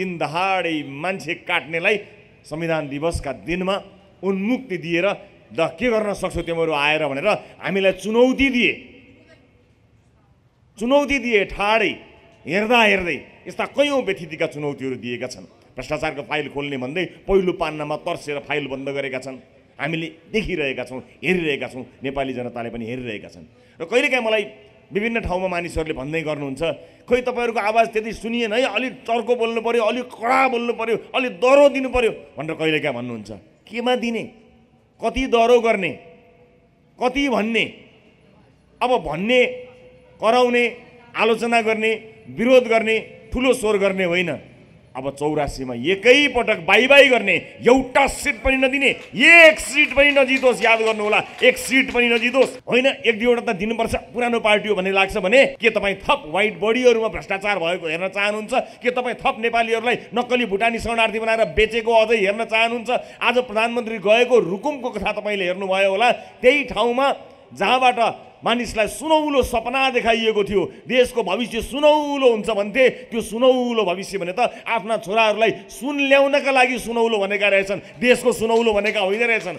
दिन दहाडै मान्छे काट्नेलाई संविधान दिवसका दिनमा उन्मुक्ति दिएर ल के गर्न सक्छौ तिमीहरू आएर भनेर हामीलाई चुनौती दिए चुनौती दिए ठाडै हेर्दा हेर्दै यस्ता कयौँ व्यतिथिका चुनौतीहरू दिएका छन् भ्रष्टाचारको फाइल खोल्ने भन्दै पहिलो पान्नामा तर्सेर फाइल बन्द गरेका छन् हामीले देखिरहेका छौँ हेरिरहेका छौँ नेपाली जनताले पनि हेरिरहेका छन् र कहिलेकाहीँ मलाई विभिन्न ठाउँमा मानिसहरूले भन्दै गर्नुहुन्छ खोइ तपाईँहरूको आवाज त्यति सुनिएन है अलिक चर्को बोल्नु पऱ्यो अलिक कडा बोल्नु पऱ्यो अलिक दह्रो दिनु पऱ्यो भनेर कहिले कहाँ भन्नुहुन्छ केमा दिने कति दह्रो गर्ने कति भन्ने अब भन्ने कराउने आलोचना गर्ने विरोध गर्ने ठुलो स्वर गर्ने होइन अब चौरासीमा एकैपटक बाई बाई गर्ने एउटा सिट पनि नदिने एक सिट पनि नजितोस् याद गर्नु होला एक सिट पनि नजितोस् होइन एक दुईवटा त दिनुपर्छ पुरानो पार्टी हो भन्ने लाग्छ भने के तपाईँ थप वाइट बडीहरूमा भ्रष्टाचार भएको हेर्न चाहनुहुन्छ के तपाईँ थप नेपालीहरूलाई नक्कली भुटानी शरणार्थी बनाएर बेचेको अझै हेर्न चाहनुहुन्छ आज प्रधानमन्त्री गएको रुकुमको कथा तपाईँले हेर्नुभयो होला त्यही ठाउँमा जहाँबाट मानिसलाई सुनौलो सपना देखाइएको थियो देशको भविष्य सुनौलो हुन्छ भन्थे त्यो सुनौलो भविष्य भने त आफ्ना छोराहरूलाई सुन ल्याउनका लागि सुनौलो भनेका रहेछन् देशको सुनौलो भनेका होइन रहेछन्